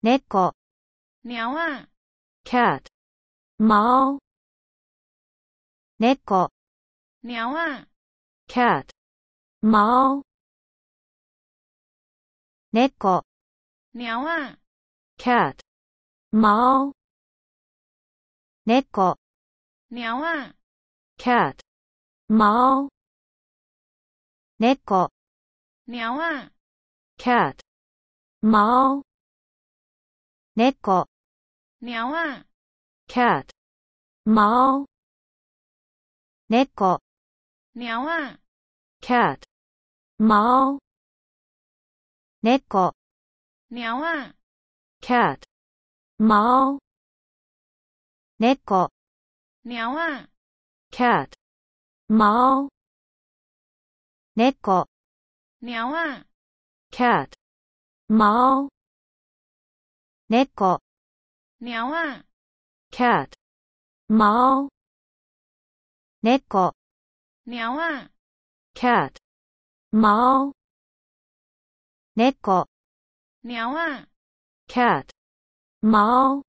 猫、鸟啊、cat、猫、猫、鸟啊、cat、猫、猫、鸟啊、cat、猫、猫、鸟啊、cat、猫、猫、鸟啊、cat、猫。猫、鸟啊、cat、猫、猫、鸟啊、cat、猫、猫、鸟啊、cat、猫、猫、鸟啊、cat、猫、猫、鸟啊、cat、猫。猫、鸟啊、cat、猫、猫、鸟啊、cat、猫、猫、鸟啊、cat、猫。